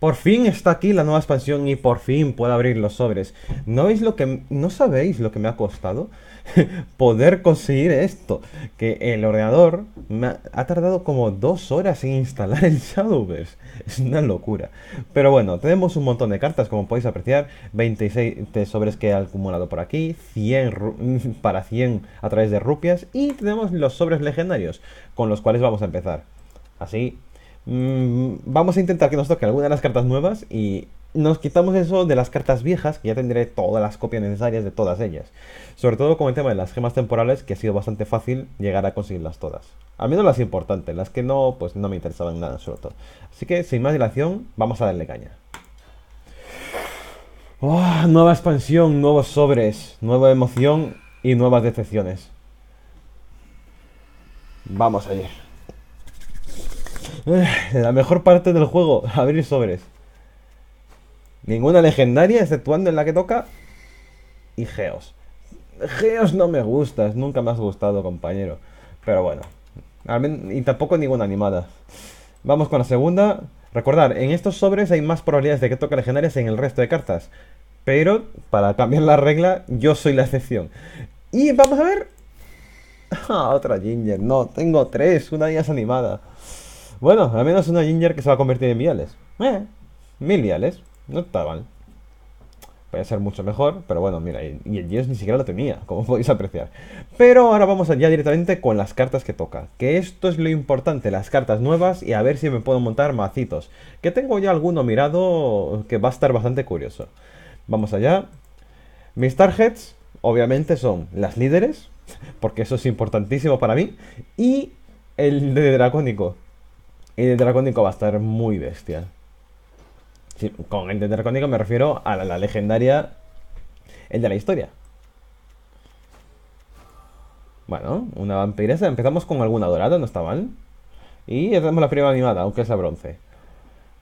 Por fin está aquí la nueva expansión y por fin puedo abrir los sobres. ¿No, lo que, no sabéis lo que me ha costado poder conseguir esto? Que el ordenador me ha, tardado como dos horas en instalar el Shadowverse. Es una locura. Pero bueno, tenemos un montón de cartas, como podéis apreciar. 26 sobres que he acumulado por aquí. 100 para 100 a través de rupias. Y tenemos los sobres legendarios, con los cuales vamos a empezar. Así Mm, vamos a intentar que nos toque alguna de las cartas nuevas y nos quitamos eso de las cartas viejas, que ya tendré todas las copias necesarias de todas ellas. Sobre todo con el tema de las gemas temporales, que ha sido bastante fácil llegar a conseguirlas todas. mí menos las importantes, las que no, pues no me interesaban nada en todo Así que, sin más dilación, vamos a darle caña. Ah, nueva expansión, nuevos sobres, nueva emoción y nuevas decepciones. Vamos a ir eh, la mejor parte del juego, abrir sobres. Ninguna legendaria, exceptuando en la que toca. Y Geos. Geos no me gustas, nunca me has gustado, compañero. Pero bueno. Y tampoco ninguna animada. Vamos con la segunda. Recordar, en estos sobres hay más probabilidades de que toque legendarias en el resto de cartas. Pero, para cambiar la regla, yo soy la excepción. Y vamos a ver... Ah, otra Ginger. No, tengo tres. Una de ellas animada. Bueno, al menos una Ginger que se va a convertir en Viales. Eh, mil Viales. No está mal. a ser mucho mejor, pero bueno, mira, y, el ni siquiera lo tenía, como podéis apreciar. Pero ahora vamos allá directamente con las cartas que toca. Que esto es lo importante, las cartas nuevas y a ver si me puedo montar macitos. Que tengo ya alguno mirado que va a estar bastante curioso. Vamos allá. Mis targets, obviamente, son las líderes, porque eso es importantísimo para mí, y el de Dracónico. El de Dracónico va a estar muy bestia. con el de Dracónico me refiero a la, legendaria. El de la historia. Bueno, una vampiresa. Empezamos con alguna dorada, no está mal. Y ya la primera animada, aunque sea bronce.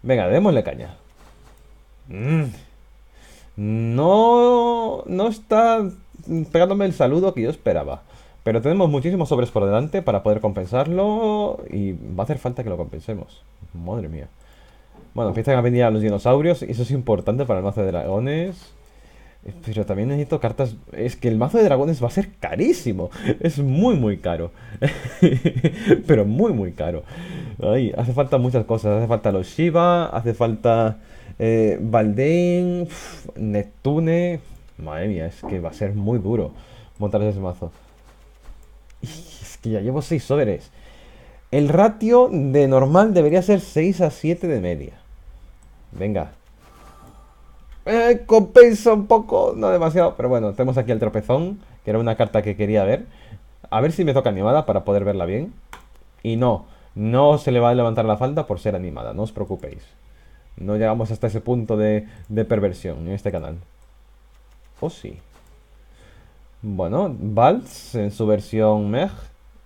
Venga, démosle caña. Mm. No, no está pegándome el saludo que yo esperaba. Pero tenemos muchísimos sobres por delante para poder compensarlo y va a hacer falta que lo compensemos. Madre mía. Bueno, empiezan a venir a los dinosaurios y eso es importante para el mazo de dragones. Pero también necesito cartas... Es que el mazo de dragones va a ser carísimo. Es muy, muy caro. Pero muy, muy caro. Ay, hace falta muchas cosas. Hace falta los Shiva, hace falta eh, Neptune. Madre mía, es que va a ser muy duro montar ese mazo. Es que ya llevo 6 sobres. El ratio de normal debería ser 6 a 7 de media. Venga. Eh, compensa un poco, no demasiado, pero bueno, tenemos aquí el tropezón, que era una carta que quería ver. A ver si me toca animada para poder verla bien. Y no, no se le va a levantar la falda por ser animada, no os preocupéis. No llegamos hasta ese punto de, perversión en este canal. ¿O sí? Bueno, Vals en su versión Meg.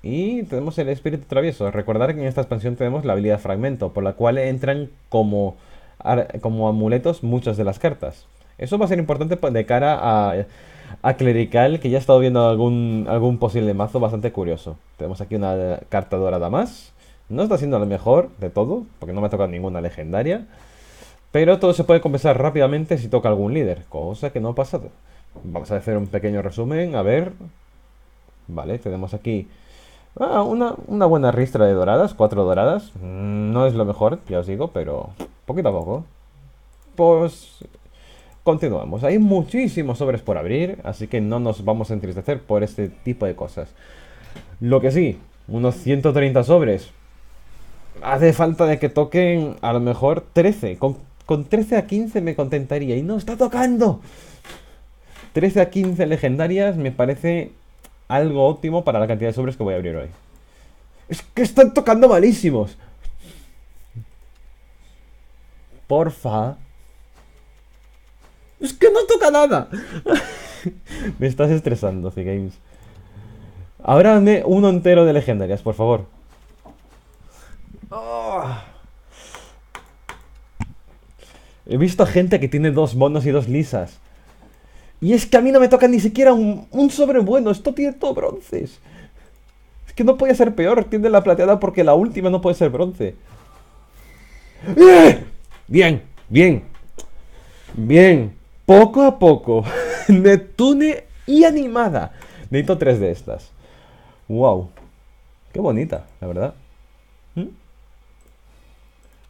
Y tenemos el espíritu travieso. Recordar que en esta expansión tenemos la habilidad fragmento, por la cual entran como, como amuletos muchas de las cartas. Eso va a ser importante de cara a, Clerical, que ya ha estado viendo algún, algún posible mazo bastante curioso. Tenemos aquí una carta dorada más. No está siendo la mejor de todo, porque no me ha tocado ninguna legendaria. Pero todo se puede compensar rápidamente si toca algún líder, cosa que no ha pasado. Vamos a hacer un pequeño resumen, a ver. Vale, tenemos aquí ah, una, buena ristra de doradas, cuatro doradas. Mm, no es lo mejor, ya os digo, pero poquito a poco. Pues continuamos. Hay muchísimos sobres por abrir, así que no nos vamos a entristecer por este tipo de cosas. Lo que sí, unos 130 sobres. Hace falta de que toquen a lo mejor 13. Con, con 13 a 15 me contentaría y no está tocando. 13 a 15 legendarias me parece algo óptimo para la cantidad de sobres que voy a abrir hoy. Es que están tocando malísimos. Porfa. Es que no toca nada. me estás estresando, C-Games. Ahora uno entero de legendarias, por favor. Ah. He visto gente que tiene dos bonos y dos lisas. Y es que a mí no me toca ni siquiera un, un sobre bueno, esto tiene todo bronces. Es que no podía ser peor, tiene la plateada porque la última no puede ser bronce. ¡Eh! Bien, bien. Bien. Poco a poco. Neptune y animada. Necesito tres de estas. Wow. Qué bonita, la verdad. ¿Mm?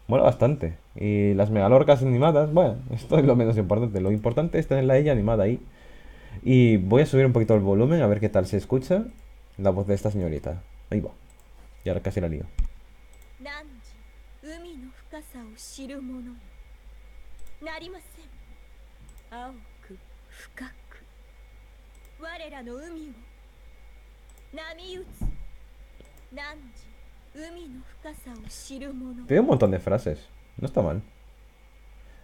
Mola bastante. Y las megalorcas animadas, bueno, esto es lo menos importante. Lo importante es tenerla la ella animada ahí. Y voy a subir un poquito el volumen a ver qué tal se escucha la voz de esta señorita. Ahí va. Y ahora casi la lío. veo un montón de frases. No está mal.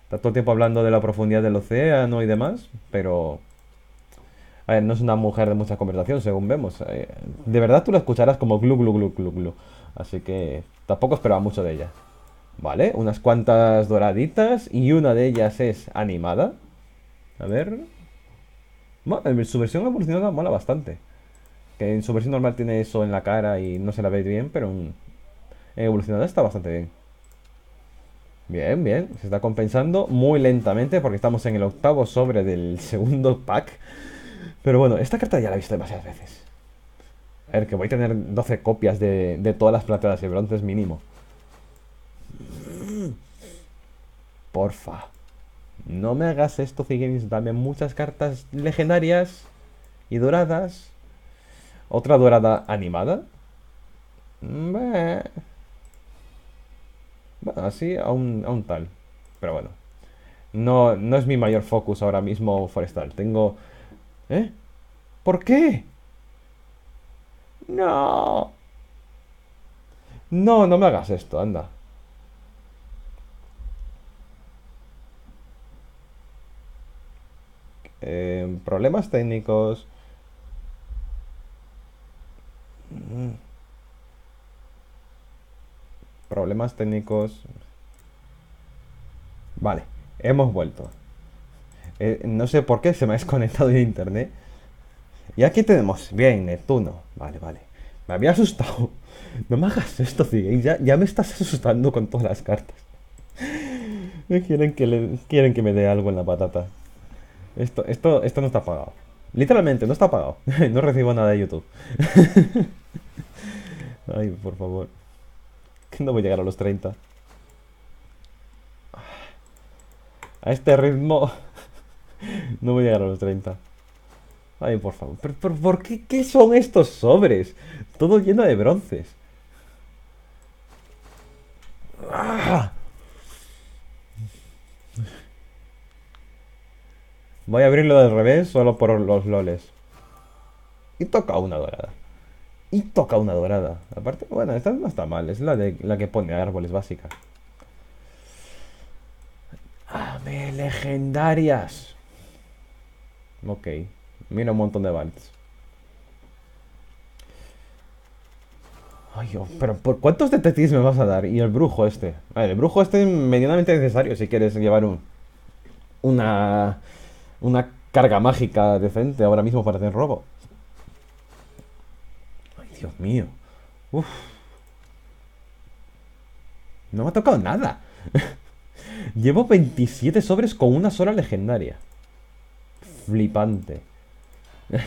Está todo el tiempo hablando de la profundidad del océano y demás, pero... A ver, no es una mujer de mucha conversación, según vemos. Eh, de verdad tú la escucharás como glu, glu, glu, glu, glu. Así que tampoco esperaba mucho de ella. Vale, unas cuantas doraditas y una de ellas es animada. A ver... su versión evolucionada mola bastante. Que en su versión normal tiene eso en la cara y no se la ve bien, pero en evolucionada está bastante bien. Bien, bien, se está compensando muy lentamente porque estamos en el octavo sobre del segundo pack. Pero bueno, esta carta ya la he visto demasiadas veces. A ver, que voy a tener 12 copias de, de todas las plateadas y bronces mínimo. Porfa. No me hagas esto, Figueres. Dame muchas cartas legendarias y doradas. Otra dorada animada. Bueno, así a un, a un tal. Pero bueno. No, no es mi mayor focus ahora mismo forestal. Tengo... ¿Eh? ¿Por qué? No. No, no me hagas esto, anda. Eh, problemas técnicos. Mm problemas técnicos. Vale, hemos vuelto. Eh, no sé por qué se me ha desconectado el internet. Y aquí tenemos, bien, Neptuno. Vale, vale. Me había asustado. No me hagas esto, tío, Ya, ya me estás asustando con todas las cartas. quieren, que quieren que me dé algo en la patata. Esto, esto, esto no está pagado. Literalmente, no está pagado. no recibo nada de YouTube. Ay, por favor. Este no voy a llegar a los 30. A este ritmo no voy a llegar a los 30. Ay, por favor. por qué, qué son estos sobres? Todo lleno de bronces. ¡Ah! Voy a abrirlo del revés solo por los loles. Y toca una dorada. Y toca una dorada. Aparte, bueno, esta no está mal. Es la, de, la que pone árboles básica. ¡Ame, ah, legendarias! Ok. Mira un montón de vals Ay, oh, pero ¿por cuántos detectives me vas a dar? Y el brujo este. A el brujo este es medianamente necesario si quieres llevar un, una, una carga mágica decente ahora mismo para hacer robo. Dios mío. No me ha tocado nada. Llevo 27 sobres con una sola legendaria. Flipante.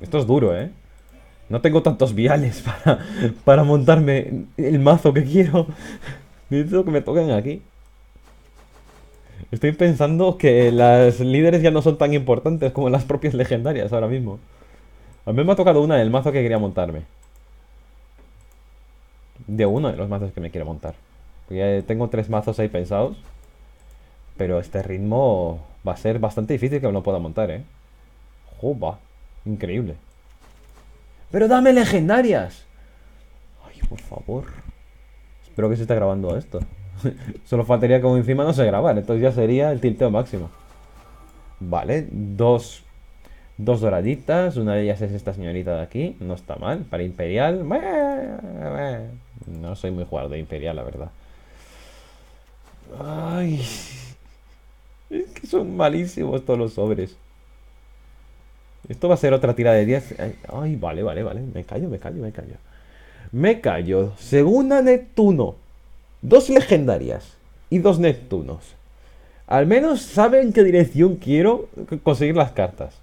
Esto es duro, ¿eh? No tengo tantos viales para, para montarme el mazo que quiero. que me toquen aquí. Estoy pensando que las líderes ya no son tan importantes como las propias legendarias ahora mismo. A mí me ha tocado una del mazo que quería montarme. De uno de los mazos que me quiero montar. Porque ya tengo tres mazos ahí pensados. Pero este ritmo va a ser bastante difícil que me pueda montar, ¿eh? Juba. Increíble. ¡Pero dame legendarias! Ay, por favor. Espero que se esté grabando esto. Solo faltaría como encima no se grabar. Entonces ya sería el tilteo máximo. Vale, dos dos doraditas. Una de ellas es esta señorita de aquí. No está mal. Para Imperial. No soy muy jugador de Imperial, la verdad. Ay. Es que son malísimos todos los sobres. Esto va a ser otra tira de 10. Ay, vale, vale, vale. Me callo, me callo, me callo. Me callo. Segunda Neptuno. Dos legendarias y dos Neptunos. Al menos saben qué dirección quiero conseguir las cartas.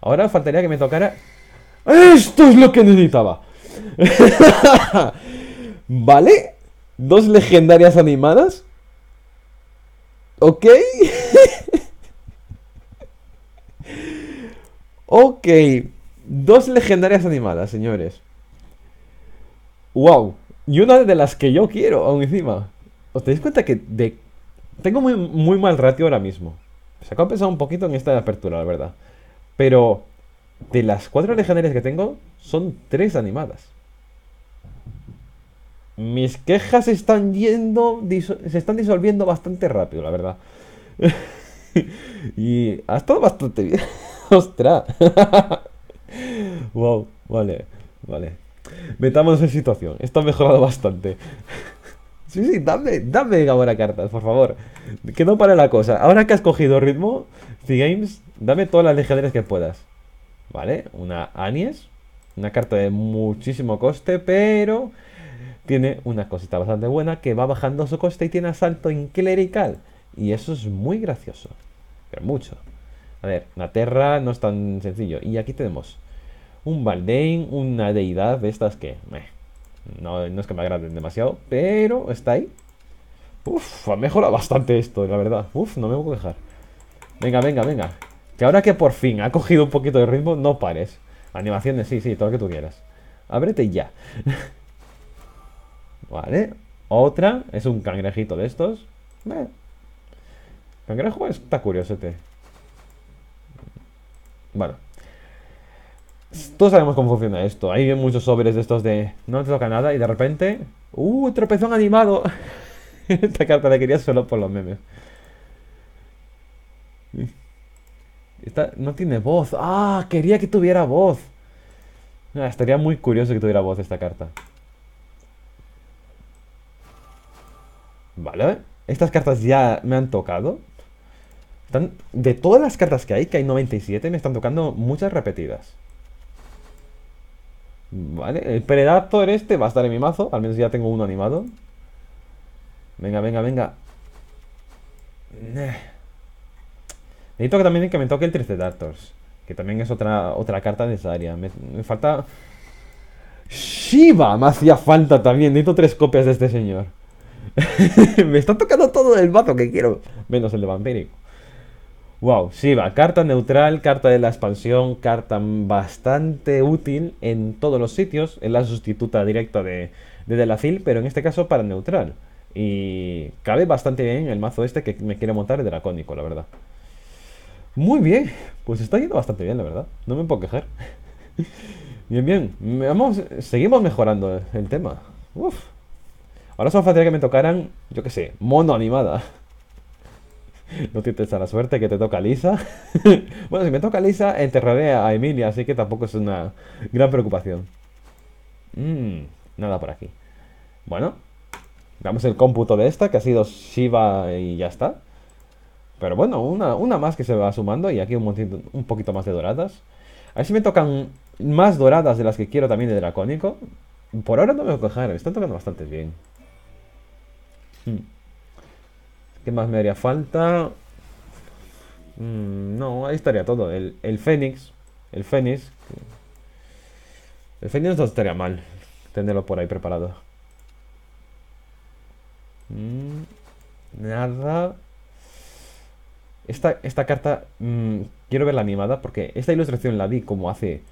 Ahora faltaría que me tocara... ¡Esto es lo que necesitaba! ¿Vale? Dos legendarias animadas. ¿Ok? ok. Dos legendarias animadas, señores. ¡Wow! Y una de las que yo quiero, aún encima. ¿Os tenéis cuenta que de... tengo muy, mal ratio ahora mismo? Se acaba de un poquito en esta apertura, la verdad. Pero de las cuatro legendarias que tengo, son tres animadas. Mis quejas están yendo, se están disolviendo bastante rápido, la verdad. y ha estado bastante bien. ¡Ostras! wow, vale, vale. Metamos en situación. Esto ha mejorado bastante. Sí, sí, dame, dame ahora carta, por favor. Que no para la cosa. Ahora que has cogido ritmo, si Games, dame todas las legendarias que puedas. ¿Vale? Una Anies. Una carta de muchísimo coste, pero tiene una cosita bastante buena que va bajando su coste y tiene asalto en clerical Y eso es muy gracioso. Pero mucho. A ver, la Terra no es tan sencillo. Y aquí tenemos un Baldain, una deidad de estas que... No, no es que me agraden demasiado, pero está ahí. Uf, ha mejorado bastante esto, la verdad. Uf, no me voy a quejar. Venga, venga, venga. Que ahora que por fin ha cogido un poquito de ritmo, no pares. Animaciones, sí, sí, todo lo que tú quieras. Ábrete ya. vale. Otra es un cangrejito de estos. Eh. Cangrejo está curioso. Este. Bueno, todos sabemos cómo funciona esto. Hay muchos sobres de estos de no te toca nada y de repente. ¡Uh! ¡Tropezón animado! Esta carta la quería solo por los memes. Esta no tiene voz. ¡Ah! Quería que tuviera voz. Ah, estaría muy curioso que tuviera voz esta carta. Vale. Estas cartas ya me han tocado. de todas las cartas que hay, que hay 97, me están tocando muchas repetidas. Vale, el Predator este va a estar en mi mazo. Al menos ya tengo uno animado. Venga, venga, venga. Necesito que también que me toque el datos Que también es otra, otra carta necesaria. Me, me falta... Shiva, me hacía falta también. Necesito tres copias de este señor. me está tocando todo el mazo que quiero. Menos el de Vampiric. Wow, sí, va. Carta neutral, carta de la expansión, carta bastante útil en todos los sitios. Es la sustituta directa de, de pero en este caso para neutral. Y cabe bastante bien el mazo este que me quiere montar el Dracónico, la verdad. Muy bien, pues está yendo bastante bien, la verdad. No me puedo quejar. bien, bien. Vamos, seguimos mejorando el tema. Ahora solo faltaría que me tocaran, yo qué sé, mono animada. No tienes a la suerte que te toca lisa. bueno, si me toca lisa, enterraré a Emilia, así que tampoco es una gran preocupación. Mm, nada por aquí. Bueno, damos el cómputo de esta, que ha sido Shiva y ya está. Pero bueno, una, más que se va sumando y aquí un, un poquito más de doradas. A ver si me tocan más doradas de las que quiero también de dracónico. Por ahora no me voy a coger, me están tocando bastante bien. Mm. ¿Qué más me haría falta? Mm, no, ahí estaría todo. El, Fénix. El Fénix. El Fénix no estaría mal. Tenerlo por ahí preparado. Mm, nada. Esta, esta carta mm, quiero verla animada porque esta ilustración la vi como hace,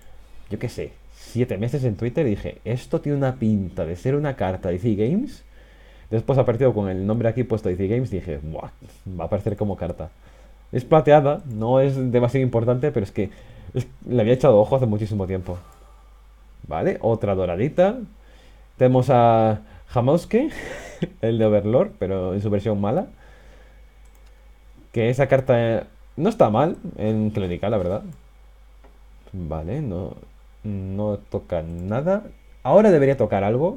yo qué sé, siete meses en Twitter y dije, esto tiene una pinta de ser una carta de C-Games Después ha partido con el nombre aquí puesto Easy Games. Dije, Buah, va a aparecer como carta. Es plateada, no es demasiado importante, pero es que le había echado ojo hace muchísimo tiempo. Vale, otra doradita. Tenemos a Hamoske, el de Overlord, pero en su versión mala. Que esa carta eh, no está mal en Clónica, la verdad. Vale, no, no toca nada. Ahora debería tocar algo,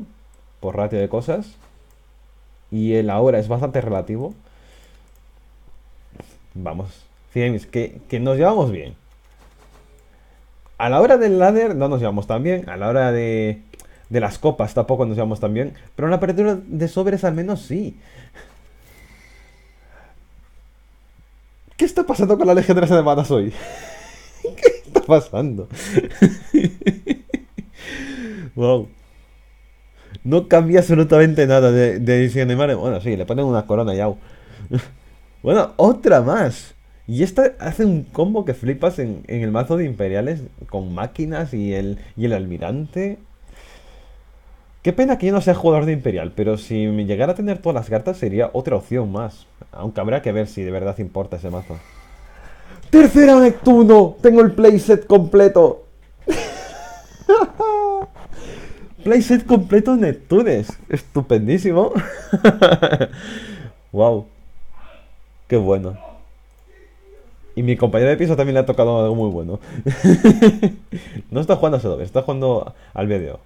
por ratio de cosas y el ahora es bastante relativo, vamos, que, nos llevamos bien. A la hora del ladder no nos llevamos tan bien, a la hora de, las copas tampoco nos llevamos tan bien, pero en la apertura de sobres al menos sí. ¿Qué está pasando con la legendaria de badas hoy? ¿Qué está pasando? wow. No cambia absolutamente nada de, edición de Mario. Bueno, sí, le ponen una corona ya. bueno, otra más. Y esta hace un combo que flipas en, el mazo de imperiales con máquinas y el, y el almirante. Qué pena que yo no sea jugador de imperial, pero si me llegara a tener todas las cartas sería otra opción más. Aunque habrá que ver si de verdad importa ese mazo. ¡Tercera Neptuno! ¡Tengo el playset completo! playset completo Neptunes. Estupendísimo. wow. Qué bueno. Y mi compañero de piso también le ha tocado algo muy bueno. no está jugando a Adobe, está jugando al video.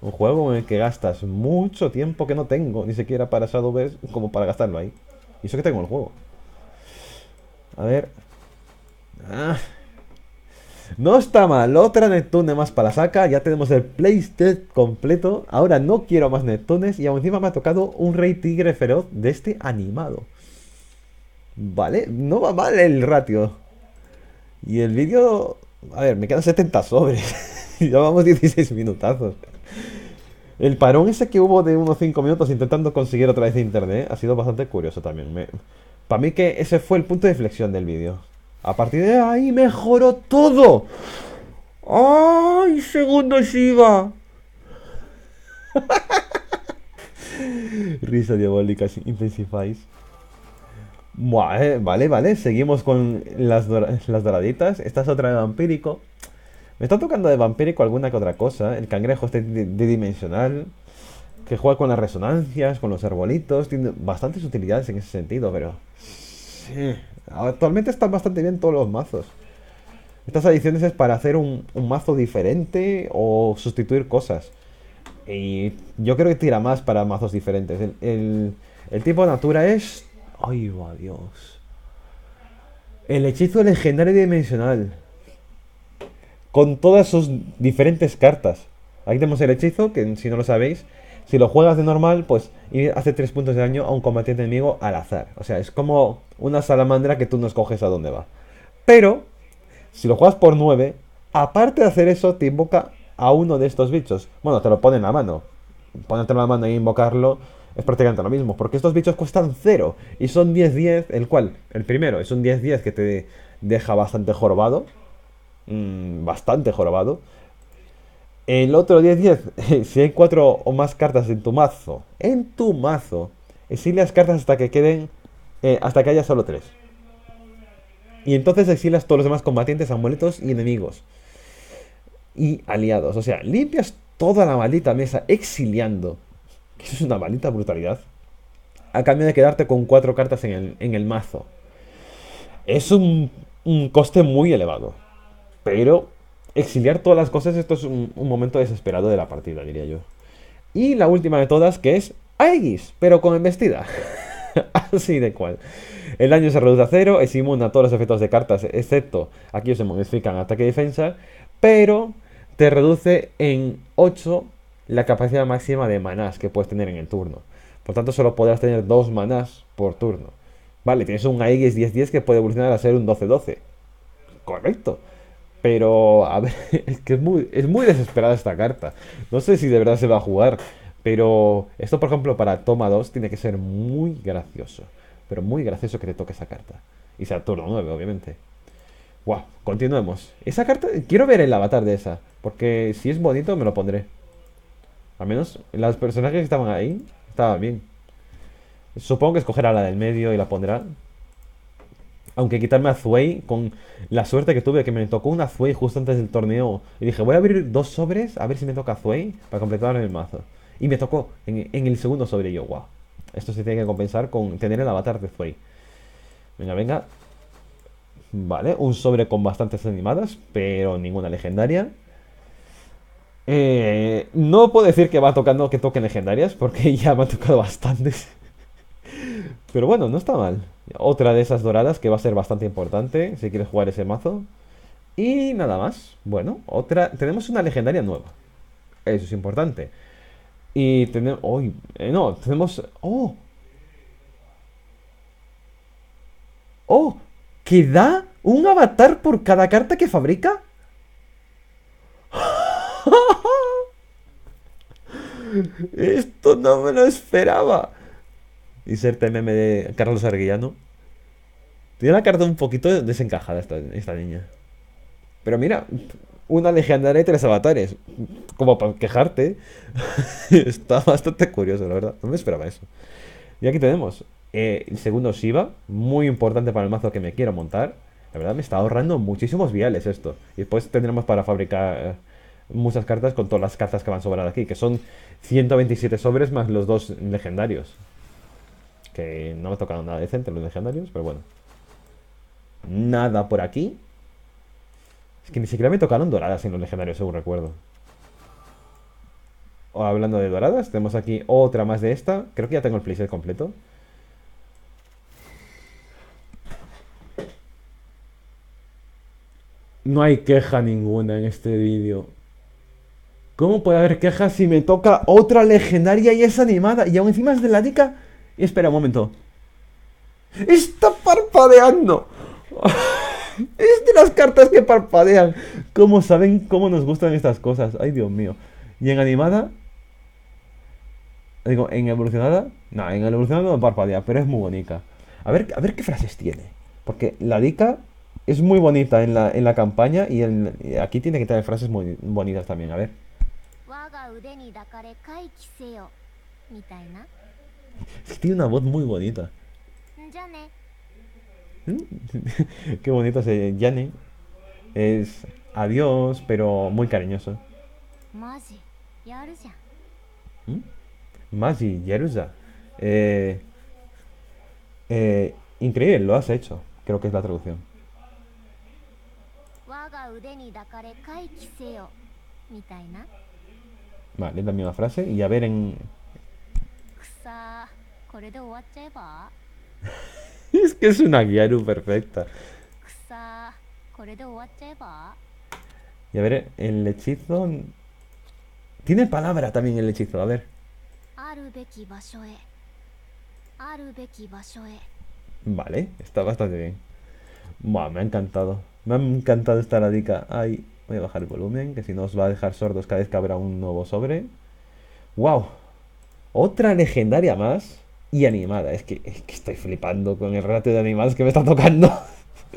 Un juego en el que gastas mucho tiempo que no tengo, ni siquiera para Shadowverse, como para gastarlo ahí. Y eso que tengo el juego. A ver. Ah. No está mal, otra Neptune más para la saca. Ya tenemos el PlayStation completo. Ahora no quiero más Neptunes y aún encima me ha tocado un Rey Tigre Feroz de este animado. Vale, no va mal el ratio. Y el vídeo. A ver, me quedan 70 sobres. ya vamos 16 minutazos. El parón ese que hubo de unos 5 minutos intentando conseguir otra vez internet ha sido bastante curioso también. Para mí que ese fue el punto de inflexión del vídeo. A partir de ahí mejoró todo. ¡Ay, segundo Shiva! Risa diabólica, intensifáis. Eh, vale, vale, Seguimos con las, doraditas. Esta es otra de vampírico. Me está tocando de vampírico alguna que otra cosa. El cangrejo es este tridimensional. Que juega con las resonancias, con los arbolitos. Tiene bastantes utilidades en ese sentido, pero actualmente están bastante bien todos los mazos. Estas adiciones es para hacer un, mazo diferente o sustituir cosas. Y yo creo que tira más para mazos diferentes. El, tipo de natura es. ¡Ay, Dios! El hechizo legendario dimensional. Con todas sus diferentes cartas. Aquí tenemos el hechizo, que si no lo sabéis, si lo juegas de normal, pues hace 3 puntos de daño a un combatiente enemigo al azar. O sea, es como una salamandra que tú no escoges a dónde va. Pero, si lo juegas por 9, aparte de hacer eso, te invoca a uno de estos bichos. Bueno, te lo ponen a la mano. Ponértelo en la mano y invocarlo es prácticamente lo mismo, porque estos bichos cuestan 0 y son 10-10, el cual, el primero, es un 10-10 que te deja bastante jorobado, mmm, bastante jorobado, el otro 10-10, si hay cuatro o más cartas en tu mazo, en tu mazo, exilias cartas hasta que queden, eh, hasta que haya solo tres. Y entonces exilas todos los demás combatientes, amuletos y enemigos. Y aliados. O sea, limpias toda la maldita mesa exiliando. Eso es una maldita brutalidad. A cambio de quedarte con cuatro cartas en el, mazo. Es un, un coste muy elevado. Pero exiliar todas las cosas, esto es un, momento desesperado de la partida, diría yo. Y la última de todas, que es Aegis, pero con embestida. Así de cual. El daño se reduce a cero, es inmune a todos los efectos de cartas, excepto aquellos se modifican ataque y defensa, pero te reduce en 8 la capacidad máxima de manás que puedes tener en el turno. Por tanto, solo podrás tener 2 manás por turno. Vale, tienes un Aegis 10-10 que puede evolucionar a ser un 12-12. Correcto. Pero, a ver, es que es muy, es muy desesperada esta carta. No sé si de verdad se va a jugar. Pero esto, por ejemplo, para toma 2 tiene que ser muy gracioso. Pero muy gracioso que te toque esa carta. Y sea turno 9, obviamente. continuemos. Esa carta, quiero ver el avatar de esa. Porque si es bonito, me lo pondré. Al menos, las personajes que estaban ahí, estaban bien. Supongo que escogerá la del medio y la pondrá aunque quitarme a con la suerte que tuve, que me tocó una Zway justo antes del torneo. Y dije, voy a abrir dos sobres a ver si me toca Zwei para completar el mazo. Y me tocó en, el segundo sobre. yo, wow. Esto se tiene que compensar con tener el avatar de Zwei. Venga, venga. Vale, un sobre con bastantes animadas, pero ninguna legendaria. Eh, no puedo decir que va tocando que toquen legendarias, porque ya me ha tocado bastantes. Pero bueno, no está mal. Otra de esas doradas que va a ser bastante importante si quieres jugar ese mazo. Y nada más. Bueno, otra. Tenemos una legendaria nueva. Eso es importante. Y tenemos. ¡Uy! Eh, no, tenemos. ¡Oh! ¡Oh! ¿Que da un avatar por cada carta que fabrica? Esto no me lo esperaba. Y ser TMM de Carlos Arguillano. Tiene la carta un poquito desencajada esta, esta niña. Pero mira, una legendaria y tres avatares. Como para quejarte. Está bastante curioso, la verdad. No me esperaba eso. Y aquí tenemos eh, el segundo Shiva. Muy importante para el mazo que me quiero montar. La verdad me está ahorrando muchísimos viales esto. Y después tendremos para fabricar eh, muchas cartas con todas las cartas que van a sobrar aquí. Que son 127 sobres más los dos legendarios que no me tocaron nada decente los legendarios, pero bueno. Nada por aquí. Es que ni siquiera me tocaron doradas en los legendarios, según recuerdo. O hablando de doradas, tenemos aquí otra más de esta. Creo que ya tengo el playset completo. No hay queja ninguna en este vídeo. ¿Cómo puede haber quejas si me toca otra legendaria y es animada? Y aún encima es de la dica y espera un momento. ¡Está parpadeando! es de las cartas que parpadean. ¿Cómo saben cómo nos gustan estas cosas? Ay, Dios mío. Y en animada. Digo, en evolucionada. No, en evolucionada no parpadea, pero es muy bonita. A ver, a ver qué frases tiene. Porque la dica es muy bonita en la, campaña y, aquí tiene que tener frases muy bonitas también. A ver tiene una voz muy bonita. Qué bonito se Yane. Es adiós, pero muy cariñoso. Maji, Yaruza. ¿Mm? Eh, eh, increíble, lo has hecho. Creo que es la traducción. Vale, es la misma frase. Y a ver en, es que es una Gyaru perfecta. Y a ver, el hechizo... Tiene palabra también el hechizo, a ver. Vale, está bastante bien. me ha encantado. Me ha encantado esta radica. Ay, voy a bajar el volumen, que si no os va a dejar sordos cada vez que habrá un nuevo sobre. ¡Wow! Otra legendaria más y animada. Es que, estoy flipando con el rato de animales que me está tocando.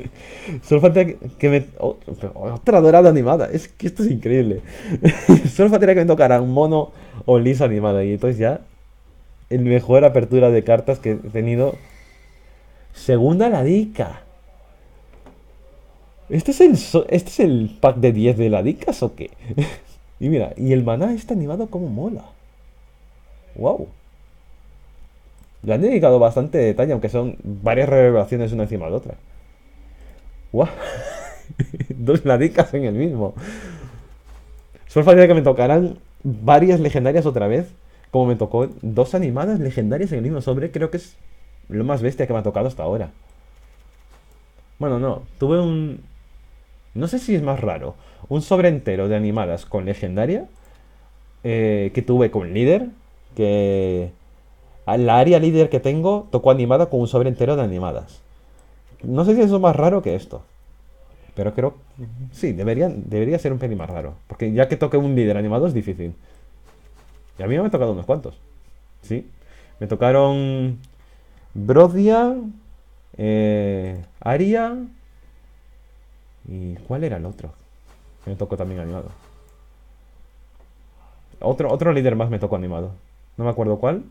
Solo falta que me. otra dorada animada. Es que esto es increíble. Solo faltaría que me tocara un mono o lisa animada. Y entonces ya. El mejor apertura de cartas que he tenido. Segunda ladica. ¿Este es el, este es el pack de 10 de ladicas o qué? y mira, y el maná está animado como mola. ¡Wow! lo han dedicado bastante detalle, aunque son varias revelaciones una encima de otra. ¡Wow! Dos ladicas en el mismo. Solo faltaría que me tocaran varias legendarias otra vez. Como me tocó dos animadas legendarias en el mismo sobre, creo que es lo más bestia que me ha tocado hasta ahora. Bueno, no, tuve un... No sé si es más raro. Un sobre entero de animadas con legendaria eh, que tuve con líder que la área líder que tengo tocó animada con un sobre entero de animadas. No sé si eso es más raro que esto. Pero creo, sí, debería, debería ser un pelín más raro. Porque ya que toque un líder animado es difícil. Y a mí me han tocado unos cuantos. Sí. Me tocaron Brodia, eh, Aria. ¿Y cuál era el otro? Que me tocó también animado. Otro, otro líder más me tocó animado no me acuerdo cuál.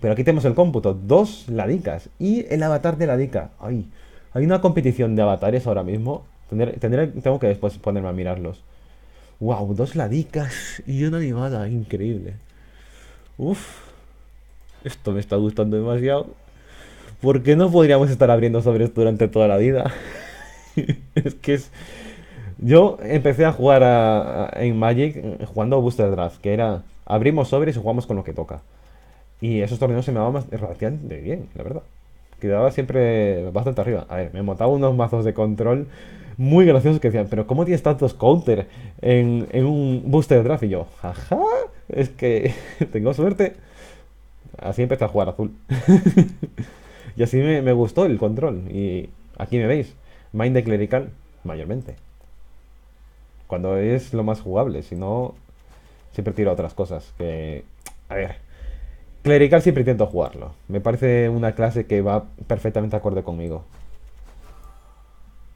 Pero aquí tenemos el cómputo, dos ladicas y el avatar de ladica. Ay, hay una competición de avatares ahora mismo. Tendré, tengo que después ponerme a mirarlos. Wow, dos ladicas y una animada, increíble. Uf, esto me está gustando demasiado. ¿Por qué no podríamos estar abriendo sobre durante toda la vida? es que es... Yo empecé a jugar en Magic jugando a Booster Draft, que era Abrimos sobres y jugamos con lo que toca. Y esos torneos se me daban de bien, la verdad. Quedaba siempre bastante arriba. A ver, me montaba unos mazos de control muy graciosos que decían, pero ¿cómo tienes tantos counter en, en un booster de draft? Y yo, jaja, es que tengo suerte. Así empecé a jugar azul. y así me, me, gustó el control. Y aquí me veis, Mind de Clerical, mayormente. Cuando es lo más jugable, si no, siempre tiro otras cosas. Que, a ver, clerical siempre intento jugarlo. Me parece una clase que va perfectamente acorde conmigo.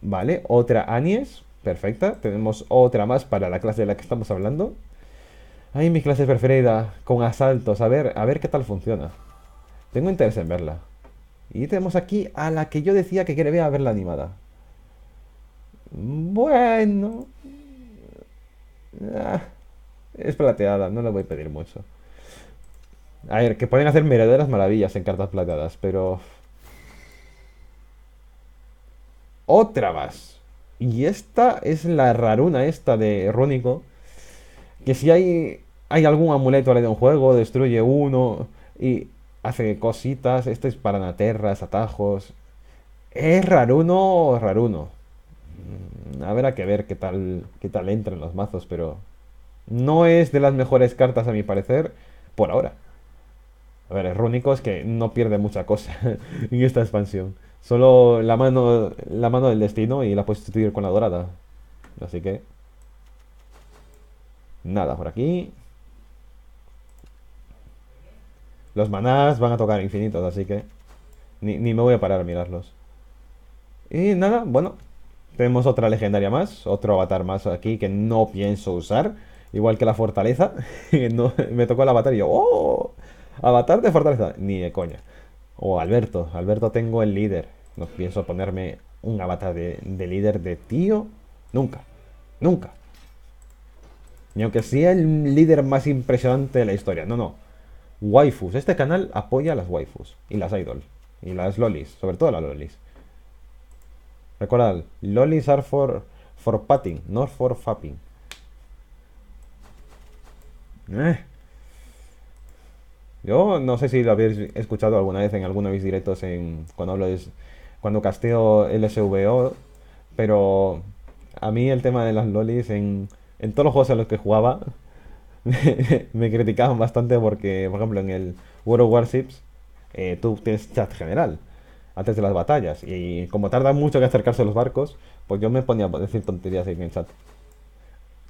Vale, otra Anies, perfecta. Tenemos otra más para la clase de la que estamos hablando. Ay, mi clase preferida, con asaltos. A ver, a ver qué tal funciona. Tengo interés en verla. Y tenemos aquí a la que yo decía que quería verla animada. Bueno. Ah. Es plateada, no le voy a pedir mucho. A ver, que pueden hacer verdaderas maravillas en cartas plateadas, pero... Otra más. Y esta es la raruna esta de Errónico. Que si hay, hay algún amuleto al de un juego, destruye uno y hace cositas. Esto es para naterras, atajos. Es raruno o raruno. Mm, a ver, que ver qué tal, qué tal entran los mazos, pero no es de las mejores cartas, a mi parecer, por ahora. A ver, es rúnico, es que no pierde mucha cosa en esta expansión. Solo la mano, la mano del destino y la puedes sustituir con la dorada. Así que... Nada, por aquí. Los manás van a tocar infinitos, así que... Ni, ni me voy a parar a mirarlos. Y nada, bueno. Tenemos otra legendaria más, otro avatar más aquí que no pienso usar. Igual que la fortaleza. me tocó el avatar y yo, ¡oh! Avatar de fortaleza. Ni de coña. O oh, Alberto. Alberto tengo el líder. No pienso ponerme un avatar de, líder de tío. Nunca. Nunca. Ni aunque sea el líder más impresionante de la historia. No, no. Waifus. Este canal apoya a las waifus. Y las idol. Y las lolis. Sobre todo las lolis. Recordad. Lolis are for, for patting, not for fapping. Eh. Yo no sé si lo habéis escuchado alguna vez en alguno de mis directos en, cuando hablo de, cuando casteo LSVO, pero a mí el tema de las lolis en, en todos los juegos en los que jugaba me, criticaban bastante porque, por ejemplo, en el World of Warships eh, tú tienes chat general antes de las batallas y como tarda mucho que acercarse los barcos, pues yo me ponía a decir tonterías en el chat.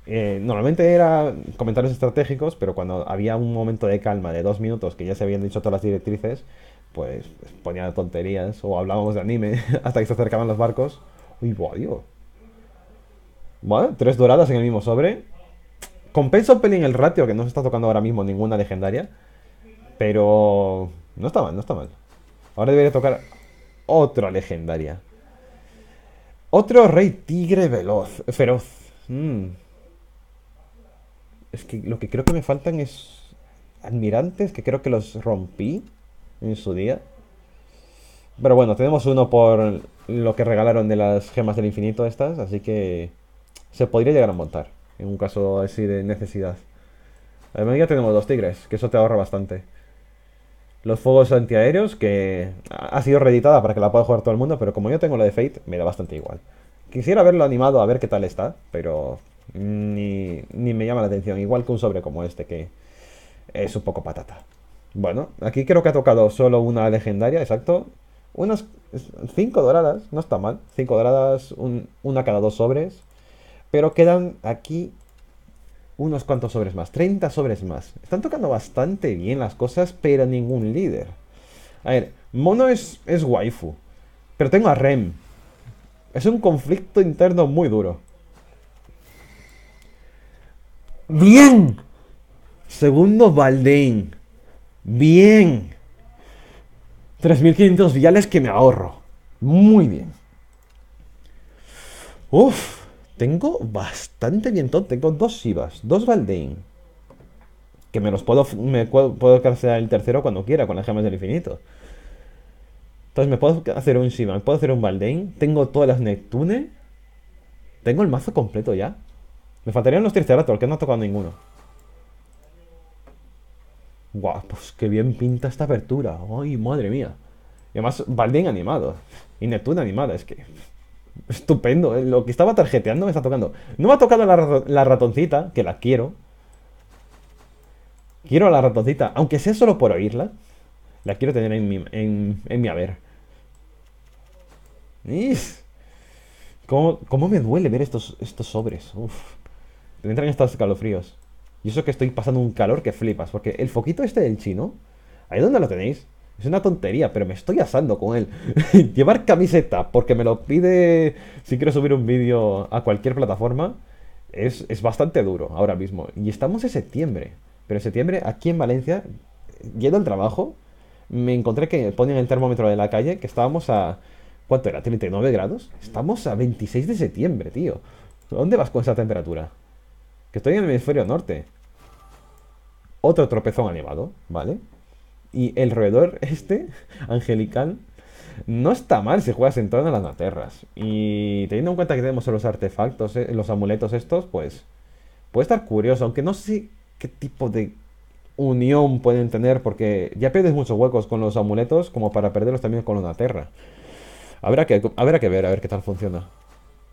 Eh, normalmente eran comentarios estratégicos, pero cuando había un momento de calma de dos minutos que ya se habían dicho todas las directrices, pues, pues ponían tonterías o hablábamos de anime hasta que se acercaban los barcos. Uy, guadio. Bueno, tres doradas en el mismo sobre. Compensa un pelín el ratio, que no se está tocando ahora mismo ninguna legendaria. Pero no está mal, no está mal. Ahora debería tocar otra legendaria. Otro rey tigre veloz, feroz. Mm. Es que lo que creo que me faltan es admirantes, que creo que los rompí en su día. Pero bueno, tenemos uno por lo que regalaron de las gemas del infinito estas, así que se podría llegar a montar en un caso así de necesidad. Además ya tenemos dos tigres, que eso te ahorra bastante. Los fuegos antiaéreos, que ha sido reeditada para que la pueda jugar todo el mundo, pero como yo tengo la de Fate, me da bastante igual. Quisiera verlo animado a ver qué tal está, pero ni, me llama la atención. Igual que un sobre como este, que es un poco patata. Bueno, aquí creo que ha tocado solo una legendaria, exacto. Unas 5 doradas, no está mal. 5 doradas, una cada dos sobres. Pero quedan aquí unos cuantos sobres más, 30 sobres más. Están tocando bastante bien las cosas, pero ningún líder. A ver, Mono es, es waifu, pero tengo a Rem. Es un conflicto interno muy duro. Bien. Segundo, Valdeín. Bien. 3.500 viales que me ahorro. Muy bien. Uf, tengo bastante bien Tengo dos Shivas, dos Valdeín. Que me los puedo, me puedo cancelar el tercero cuando quiera con las gemas del infinito. Entonces me puedo hacer un Shiva, me puedo hacer un Valdein. Tengo todas las Neptune. Tengo el mazo completo ya. Me faltarían los Triceratops, que no ha tocado ninguno. Guau, pues qué bien pinta esta apertura. Ay, madre mía. Y además, Baldín animado. Y Neptune animada, es que... Estupendo, eh. lo que estaba tarjeteando me está tocando. No me ha tocado la, ratoncita, que la quiero. Quiero la ratoncita, aunque sea solo por oírla. La quiero tener en mi, haber. ¿Cómo, me duele ver estos, estos sobres? Uf me entran estos escalofríos. Y eso que estoy pasando un calor que flipas, porque el foquito este del chino, ahí dónde lo tenéis, es una tontería, pero me estoy asando con él. Llevar camiseta porque me lo pide si quiero subir un vídeo a cualquier plataforma es, es, bastante duro ahora mismo. Y estamos en septiembre. Pero en septiembre, aquí en Valencia, yendo al trabajo, me encontré que ponían el termómetro de la calle, que estábamos a... ¿Cuánto era? ¿39 grados? Estamos a 26 de septiembre, tío. ¿Dónde vas con esa temperatura? Que estoy en el hemisferio norte. Otro tropezón animado ¿vale? Y el roedor este, angelical, no está mal si juegas en torno a las naterras. Y teniendo en cuenta que tenemos los artefactos, eh, los amuletos estos, pues puede estar curioso, aunque no sé qué tipo de unión pueden tener, porque ya pierdes muchos huecos con los amuletos como para perderlos también con la naterra. Habrá que, habrá que ver, a ver qué tal funciona.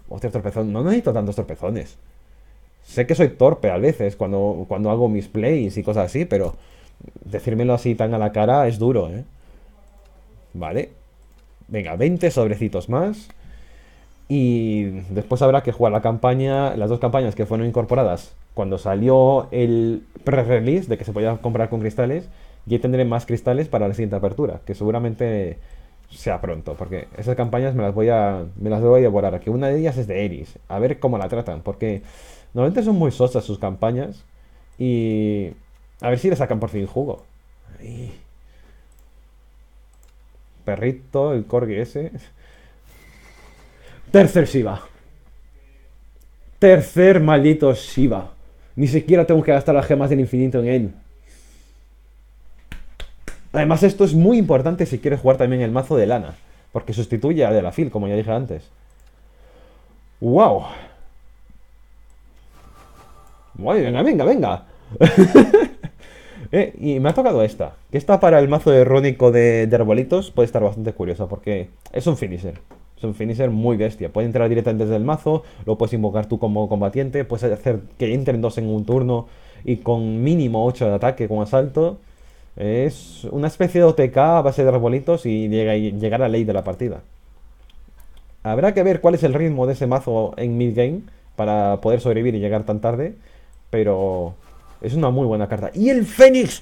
Hostia, tropezón. No necesito tantos tropezones. Sé que soy torpe a veces cuando, cuando hago mis plays y cosas así, pero decírmelo así tan a la cara es duro, ¿eh? Vale. Venga, 20 sobrecitos más. Y después habrá que jugar la campaña, las dos campañas que fueron incorporadas cuando salió el pre-release de que se podía comprar con cristales. Y tendré más cristales para la siguiente apertura, que seguramente sea pronto, porque esas campañas me las voy a, me las voy a devorar. Que una de ellas es de Eris, a ver cómo la tratan, porque Normalmente son muy sosas sus campañas. Y a ver si le sacan por fin jugo. Perrito, el corgi ese. Tercer Shiva. Tercer maldito Shiva. Ni siquiera tengo que gastar las gemas del infinito en él. Además, esto es muy importante si quieres jugar también el mazo de lana. Porque sustituye al de la fil, como ya dije antes. ¡Wow! venga, venga, venga. Eh, y me ha tocado esta. Que está para el mazo errónico de, arbolitos puede estar bastante curiosa porque es un finisher. Es un finisher muy bestia. Puede entrar directamente desde el mazo, lo puedes invocar tú como combatiente, puedes hacer que entren dos en un turno y con mínimo 8 de ataque con asalto. Es una especie de OTK a base de arbolitos y llega, llegar a ley de la partida. Habrá que ver cuál es el ritmo de ese mazo en mid-game para poder sobrevivir y llegar tan tarde. Pero es una muy buena carta. ¡Y el Fénix!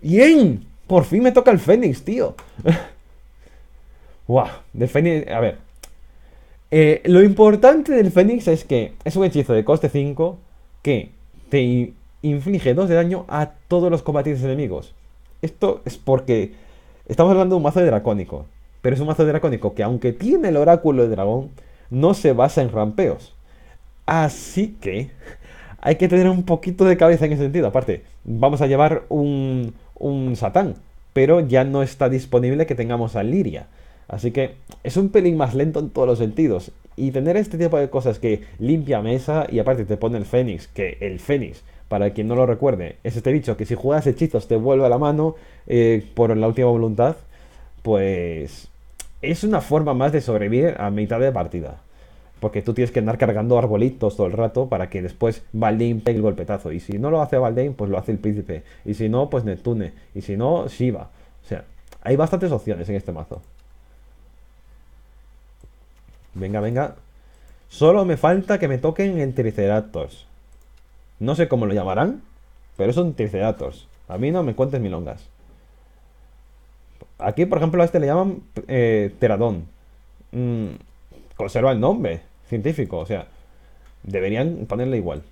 ¡Bien! Por fin me toca el Fénix, tío. ¡Wow! De Fénix. A ver. Eh, lo importante del Fénix es que es un hechizo de coste 5 que te inflige 2 de daño a todos los combatientes enemigos. Esto es porque estamos hablando de un mazo de dracónico. Pero es un mazo de dracónico que, aunque tiene el oráculo de dragón, no se basa en rampeos. Así que hay que tener un poquito de cabeza en ese sentido. Aparte, vamos a llevar un, un Satán, pero ya no está disponible que tengamos a Liria. Así que es un pelín más lento en todos los sentidos. Y tener este tipo de cosas que limpia mesa y aparte te pone el Fénix, que el Fénix, para quien no lo recuerde, es este bicho que si juegas hechizos te vuelve a la mano eh, por la última voluntad, pues es una forma más de sobrevivir a mitad de partida porque tú tienes que andar cargando arbolitos todo el rato para que después Valdain pegue el golpetazo. Y si no lo hace Valdain, pues lo hace el príncipe. Y si no, pues Neptune. Y si no, Shiva. O sea, hay bastantes opciones en este mazo. Venga, venga. Solo me falta que me toquen en Triceratops. No sé cómo lo llamarán, pero son un Triceratops. A mí no me cuentes milongas. Aquí, por ejemplo, a este le llaman eh, Teradón. Mm, conserva el nombre, científico, o sea, deberían ponerle igual.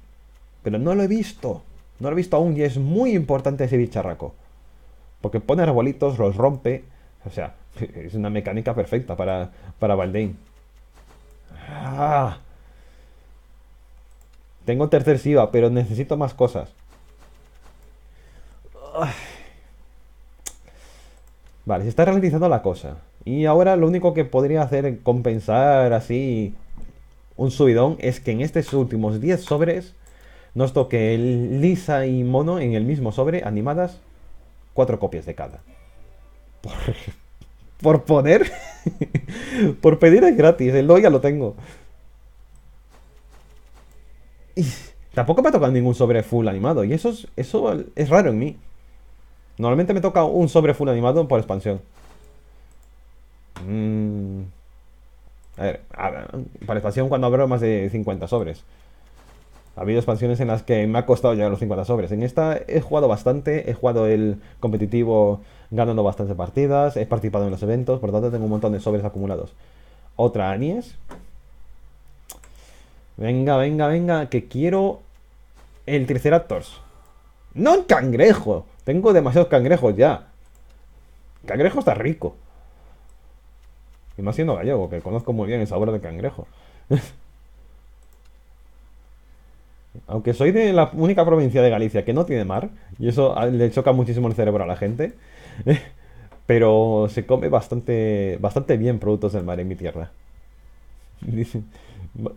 Pero no lo he visto, no lo he visto aún y es muy importante ese bicharraco. Porque pone arbolitos, los rompe, o sea, es una mecánica perfecta para, para Valdain. Ah. tengo tercer SIVA, pero necesito más cosas. Vale, se está realizando la cosa. Y ahora lo único que podría hacer es compensar así un subidón es que en estos últimos 10 sobres nos toque Lisa y Mono en el mismo sobre, animadas, cuatro copias de cada. Por, poder. poner, por pedir es gratis, el do ya lo tengo. Y tampoco me ha tocado ningún sobre full animado, y eso es, eso es raro en mí. Normalmente me toca un sobre full animado por expansión. Mmm. A ver, para expansión cuando abro más de 50 sobres. Ha habido expansiones en las que me ha costado llegar a los 50 sobres. En esta he jugado bastante, he jugado el competitivo ganando bastantes partidas, he participado en los eventos, por lo tanto tengo un montón de sobres acumulados. Otra Anies. Venga, venga, venga, que quiero el Triceratops. No el cangrejo. Tengo demasiados cangrejos ya. cangrejo está rico. Y más siendo gallego, que conozco muy bien el sabor del cangrejo. Aunque soy de la única provincia de Galicia que no tiene mar, y eso ah, le choca muchísimo el cerebro a la gente, pero se come bastante, bastante bien productos del mar en mi tierra.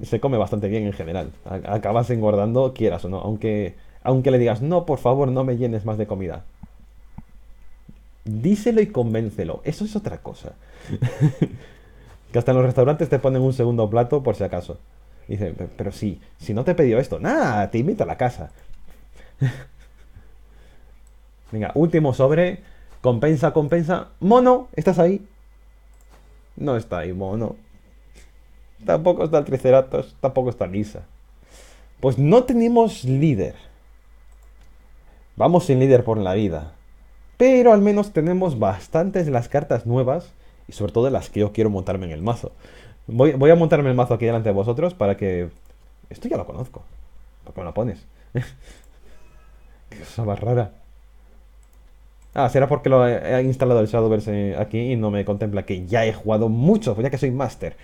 Se come bastante bien en general. Acabas engordando, quieras o no, aunque, aunque le digas, no, por favor, no me llenes más de comida. Díselo y convéncelo, eso es otra cosa que hasta en los restaurantes te ponen un segundo plato por si acaso. dice, pero si, si no te he pedido esto, nada, te invito a la casa. Venga, último sobre. Compensa, compensa. Mono, ¿estás ahí? No está ahí, mono. Tampoco está el Triceratops, tampoco está Lisa. Pues no tenemos líder. Vamos sin líder por la vida. Pero al menos tenemos bastantes de las cartas nuevas sobre todo de las que yo quiero montarme en el mazo. Voy, a montarme el mazo aquí delante de vosotros para que... Esto ya lo conozco. ¿Por qué me lo pones? qué cosa más rara. Ah, será porque lo he, instalado el Shadowverse eh, aquí y no me contempla que ya he jugado mucho, pues ya que soy máster.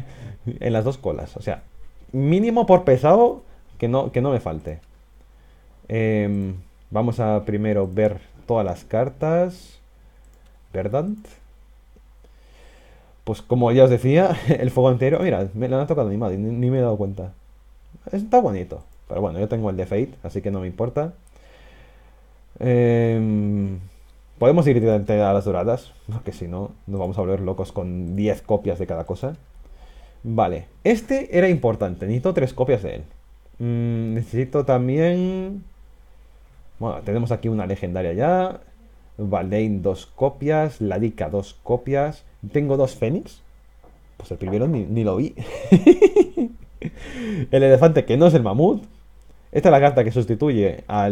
en las dos colas. O sea, mínimo por pesado que no, que no me falte. Em, vamos a primero ver todas las cartas. Verdant. Pues como ya os decía, el fuego entero, mira, me lo han tocado ni madre, ni, me he dado cuenta. Está bonito, pero bueno, yo tengo el de Fate, así que no me importa. Eh, podemos ir a las doradas, porque si no, nos vamos a volver locos con 10 copias de cada cosa. Vale, este era importante, necesito 3 copias de él. Mm, necesito también... Bueno, tenemos aquí una legendaria ya. Valdein dos copias, Ladica dos copias, tengo dos Fénix. Pues el primero ni, lo vi. el elefante que no es el mamut. Esta es la carta que sustituye a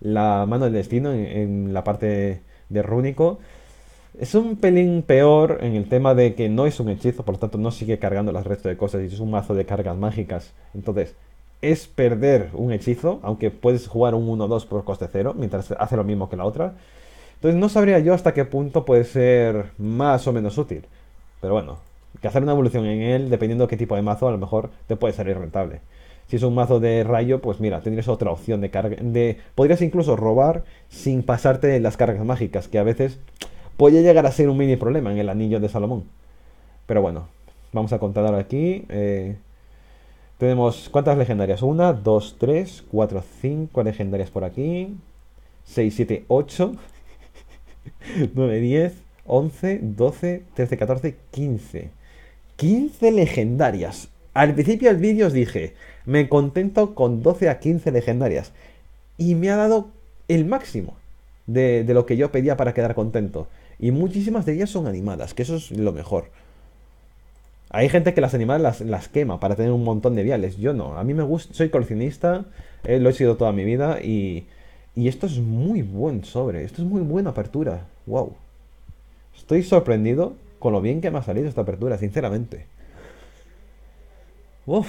la mano del destino en, la parte de rúnico. Es un pelín peor en el tema de que no es un hechizo, por lo tanto no sigue cargando las resto de cosas y es un mazo de cargas mágicas. Entonces, es perder un hechizo, aunque puedes jugar un 1-2 por coste 0, mientras hace lo mismo que la otra. Entonces no sabría yo hasta qué punto puede ser más o menos útil. Pero bueno, que hacer una evolución en él, dependiendo de qué tipo de mazo, a lo mejor te puede salir rentable. Si es un mazo de rayo, pues mira, tendrías otra opción de carga. De, podrías incluso robar sin pasarte las cargas mágicas, que a veces puede llegar a ser un mini problema en el anillo de Salomón. Pero bueno, vamos a contar ahora aquí. Eh, tenemos cuántas legendarias: Una, dos, tres, cuatro, cinco legendarias por aquí. Seis, siete, ocho... 9, 10, 11, 12, 13, 14, 15. 15 legendarias. Al principio del vídeo os dije, me contento con 12 a 15 legendarias. Y me ha dado el máximo de, lo que yo pedía para quedar contento. Y muchísimas de ellas son animadas, que eso es lo mejor. Hay gente que las animadas las, quema para tener un montón de viales. Yo no. A mí me gusta. Soy coleccionista. Eh, lo he sido toda mi vida. Y y esto es muy buen sobre, esto es muy buena apertura. ¡Wow! Estoy sorprendido con lo bien que me ha salido esta apertura, sinceramente. Uf.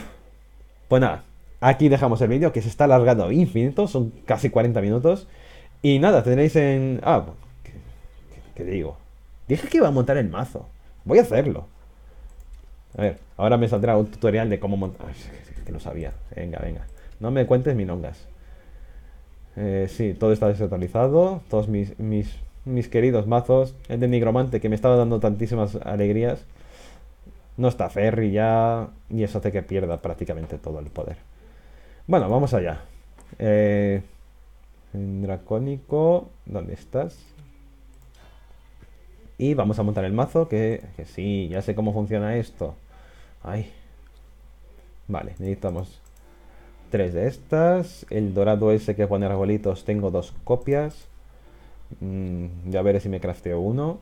Pues nada, aquí dejamos el vídeo que se está alargando infinito, son casi 40 minutos. Y nada, tendréis en... Ah, ¿qué, digo? Dije que iba a montar el mazo. Voy a hacerlo. A ver, ahora me saldrá un tutorial de cómo montar... Que no sabía. Venga, venga. No me cuentes minongas. Eh, sí, todo está desatualizado, Todos mis, mis, mis queridos mazos. El de Nigromante, que me estaba dando tantísimas alegrías. No está Ferry ya. Y eso hace que pierda prácticamente todo el poder. Bueno, vamos allá. Eh, dracónico. ¿Dónde estás? Y vamos a montar el mazo, que, sí, ya sé cómo funciona esto. Vale, necesitamos tres de estas. El dorado ese que pone arbolitos, tengo dos copias. Mm, ya veré si me crafteo uno.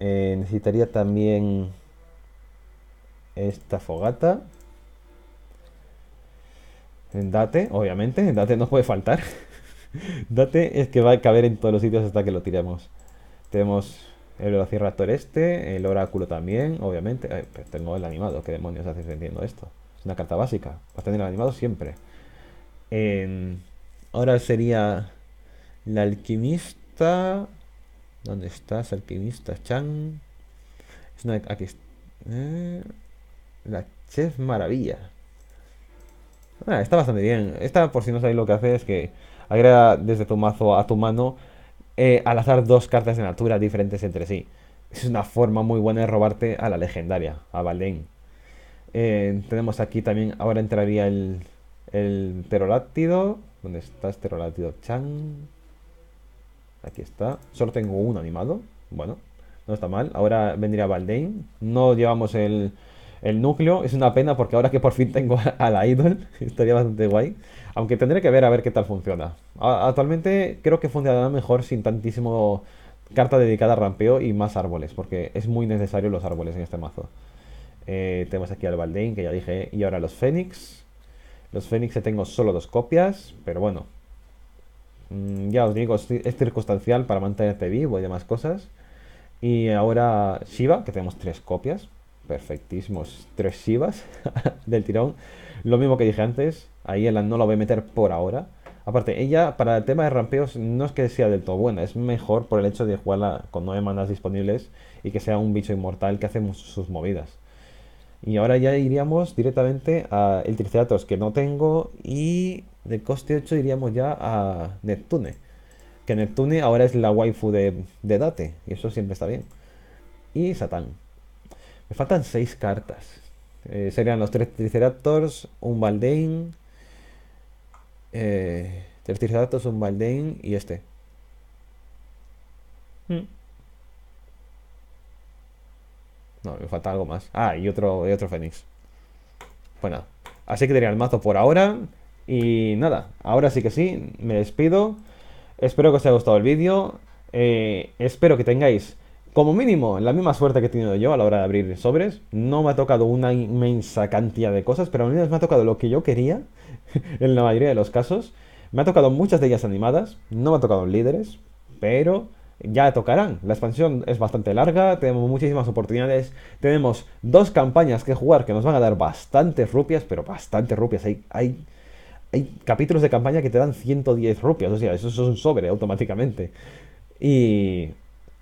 Eh, necesitaría también esta fogata. Date, obviamente, date no puede faltar. date es que va a caber en todos los sitios hasta que lo tiremos. Tenemos el velociraptor este, el oráculo también, obviamente. tengo el animado, ¿qué demonios haces entendiendo esto? Es una carta básica, va a tener el animado siempre. Em, ahora sería la alquimista. ¿Dónde estás, alquimista Chan? aquí eh, la Chef Maravilla. Ah, está bastante bien. Esta, por si no sabéis lo que hace, es que agrega desde tu mazo a tu mano eh, al azar dos cartas de natura diferentes entre sí. Es una forma muy buena de robarte a la legendaria, a Valén. Eh, tenemos aquí también, ahora entraría el, el pteroláctido. ¿Dónde está este pteroláctido? chang Aquí está. Solo tengo uno animado. Bueno, no está mal. Ahora vendría Baldain. No llevamos el, núcleo. Es una pena porque ahora que por fin tengo a la idol, estaría bastante guay. Aunque tendré que ver a ver qué tal funciona. Actualmente creo que funcionará mejor sin tantísimo carta dedicada a rampeo y más árboles, porque es muy necesario los árboles en este mazo. Eh, tenemos aquí al Baldain, que ya dije, y ahora los Fénix. Los Fénix tengo solo dos copias, pero bueno. Mm, ya os digo, es circunstancial para mantenerte vivo y demás cosas. Y ahora Shiva, que tenemos tres copias. Perfectísimos, tres Shivas del tirón. Lo mismo que dije antes, ahí no la voy a meter por ahora. Aparte, ella para el tema de rampeos no es que sea del todo buena, es mejor por el hecho de jugarla con nueve manas disponibles y que sea un bicho inmortal que hace sus movidas. Y ahora ya iríamos directamente a el Triceratops que no tengo y de coste 8 iríamos ya a Neptune. Que Neptune ahora es la waifu de, Date y eso siempre está bien. Y Satán. Me faltan 6 cartas. Eh, serían los 3 Triceratops, un baldein 3 eh, Triceratops, un baldein y este. Hmm. me falta algo más. Ah, y otro, y otro Fénix. Bueno. Pues Así que tenía el mazo por ahora. Y nada, ahora sí que sí, me despido. Espero que os haya gustado el vídeo. Eh, espero que tengáis, como mínimo, la misma suerte que he tenido yo a la hora de abrir sobres. No me ha tocado una inmensa cantidad de cosas, pero al menos me ha tocado lo que yo quería, en la mayoría de los casos. Me ha tocado muchas de ellas animadas, no me ha tocado líderes, pero ya tocarán. La expansión es bastante larga, tenemos muchísimas oportunidades, tenemos dos campañas que jugar que nos van a dar bastantes rupias, pero bastantes rupias. Hay, capítulos de campaña que te dan 110 rupias, o sea, eso es un sobre automáticamente. Y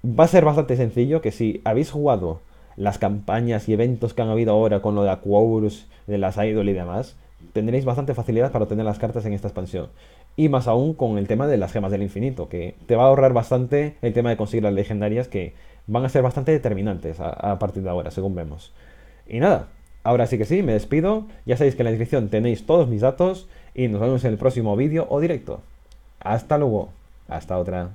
va a ser bastante sencillo que si habéis jugado las campañas y eventos que han habido ahora con lo de Aquaurus, de las Idol y demás, tendréis bastante facilidad para obtener las cartas en esta expansión. Y más aún con el tema de las gemas del infinito, que te va a ahorrar bastante el tema de conseguir las legendarias que van a ser bastante determinantes a, partir de ahora, según vemos. Y nada, ahora sí que sí, me despido. Ya sabéis que en la descripción tenéis todos mis datos y nos vemos en el próximo vídeo o directo. Hasta luego, hasta otra.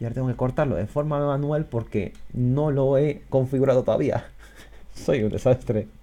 Y ahora tengo que cortarlo de forma manual porque no lo he configurado todavía. Soy un desastre.